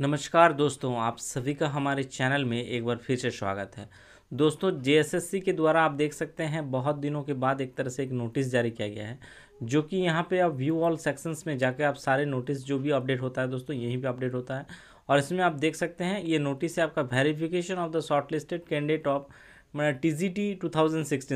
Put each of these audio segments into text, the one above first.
नमस्कार दोस्तों आप सभी का हमारे चैनल में एक बार फिर से स्वागत है दोस्तों जेएसएससी के द्वारा आप देख सकते हैं बहुत दिनों के बाद एक तरह से एक नोटिस जारी किया गया है जो कि यहाँ पे आप व्यू ऑल सेक्शंस में जाकर आप सारे नोटिस जो भी अपडेट होता है दोस्तों यहीं पे अपडेट होता है और इसमें आप देख सकते हैं ये नोटिस है आपका verification of the listed candidate of T G T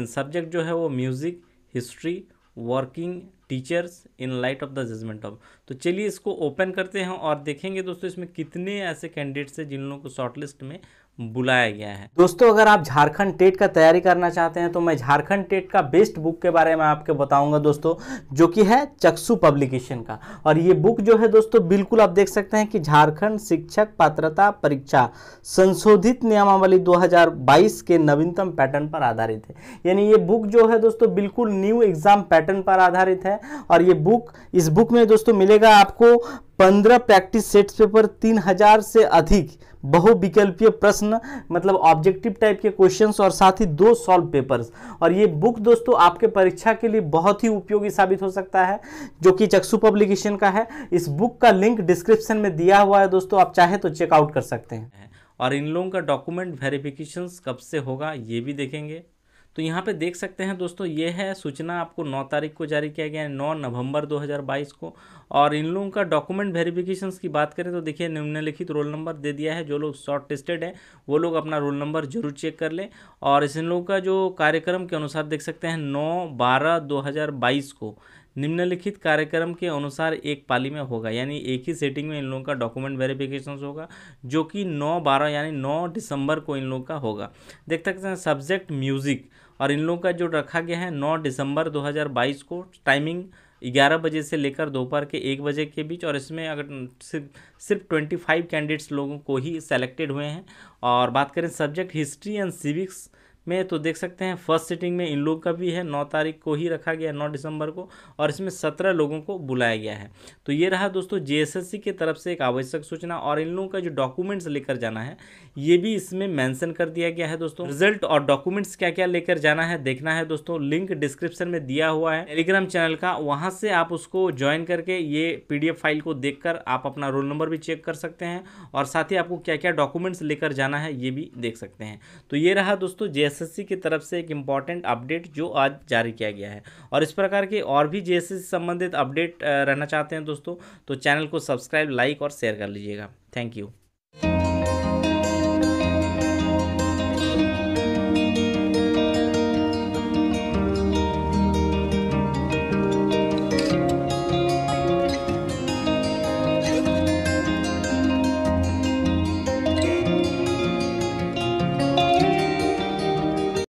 subject जो है वो music history working teachers in light of the judgement of तो चलिए इसको ओपन करते हैं और देखेंगे दोस्तों इसमें कितने ऐसे कैंडिडेट्स हैं जिन लोगों को शॉर्टलिस्ट में बुलाया गया है दोस्तों अगर आप झारखंड टेट का तैयारी करना चाहते हैं तो मैं झारखंड टेट का बेस्ट बुक के बारे में आपके बताऊंगा दोस्तों जो कि है चक्षु पब्लिकेशन का और ये बुक जो है दोस्तों बिल्कुल आप देख सकते हैं कि झारखंड शिक्षक पात्रता परीक्षा संशोधित नियमावली 2022 के नवीनतम पैटर्न पर आधारित है यानी ये बुक जो है दोस्तों बिल्कुल न्यू एग्जाम पैटर्न पर आधारित है और ये बुक इस बुक में दोस्तों मिलेगा आपको पंद्रह प्रैक्टिस सेट्स पेपर तीन हजार से अधिक बहुविकल्पीय प्रश्न मतलब ऑब्जेक्टिव टाइप के क्वेश्चंस और साथ ही दो सॉल्व पेपर्स और ये बुक दोस्तों आपके परीक्षा के लिए बहुत ही उपयोगी साबित हो सकता है जो कि चक्षु पब्लिकेशन का है इस बुक का लिंक डिस्क्रिप्शन में दिया हुआ है दोस्तों आप चाहे तो चेकआउट कर सकते हैं और इन लोगों का डॉक्यूमेंट वेरिफिकेशन कब से होगा ये भी देखेंगे तो यहाँ पे देख सकते हैं दोस्तों ये है सूचना आपको नौ तारीख को जारी किया गया है नौ नवंबर 2022 को और इन लोगों का डॉक्यूमेंट वेरिफिकेशन की बात करें तो देखिए निम्नलिखित रोल नंबर दे दिया है जो लोग शॉर्ट टेस्टेड हैं वो लोग अपना रोल नंबर जरूर चेक कर लें और इस इन लोगों का जो कार्यक्रम के अनुसार देख सकते हैं नौ बारह दो को निम्नलिखित कार्यक्रम के अनुसार एक पाली में होगा यानी एक ही सेटिंग में इन लोगों का डॉक्यूमेंट वेरिफिकेशन होगा जो कि नौ बारह यानी नौ दिसंबर को इन लोगों का होगा देख सकते हैं सब्जेक्ट म्यूज़िक और इन लोगों का जो रखा गया है नौ दिसंबर 2022 को टाइमिंग ग्यारह बजे से लेकर दोपहर के एक बजे के बीच और इसमें अगर सिर्फ सिर्फ ट्वेंटी फाइव कैंडिडेट्स लोगों को ही सेलेक्टेड हुए हैं और बात करें सब्जेक्ट हिस्ट्री एंड सिविक्स में तो देख सकते हैं फर्स्ट सिटिंग में इन लोग का भी है नौ तारीख को ही रखा गया है नौ दिसंबर को और इसमें सत्रह लोगों को बुलाया गया है तो ये रहा दोस्तों जे की तरफ से एक आवश्यक सूचना और इन लोगों का जो डॉक्यूमेंट्स लेकर जाना है ये भी इसमें मैंसन कर दिया गया है दोस्तों रिजल्ट और डॉक्यूमेंट्स क्या क्या लेकर जाना है देखना है दोस्तों लिंक डिस्क्रिप्शन में दिया हुआ है टेलीग्राम चैनल का वहाँ से आप उसको ज्वाइन करके ये पी फाइल को देख आप अपना रोल नंबर भी चेक कर सकते हैं और साथ ही आपको क्या क्या डॉक्यूमेंट्स लेकर जाना है ये भी देख सकते हैं तो ये रहा दोस्तों जे एसएससी की तरफ से एक इम्पॉर्टेंट अपडेट जो आज जारी किया गया है और इस प्रकार के और भी जे संबंधित अपडेट रहना चाहते हैं दोस्तों तो चैनल को सब्सक्राइब लाइक और शेयर कर लीजिएगा थैंक यू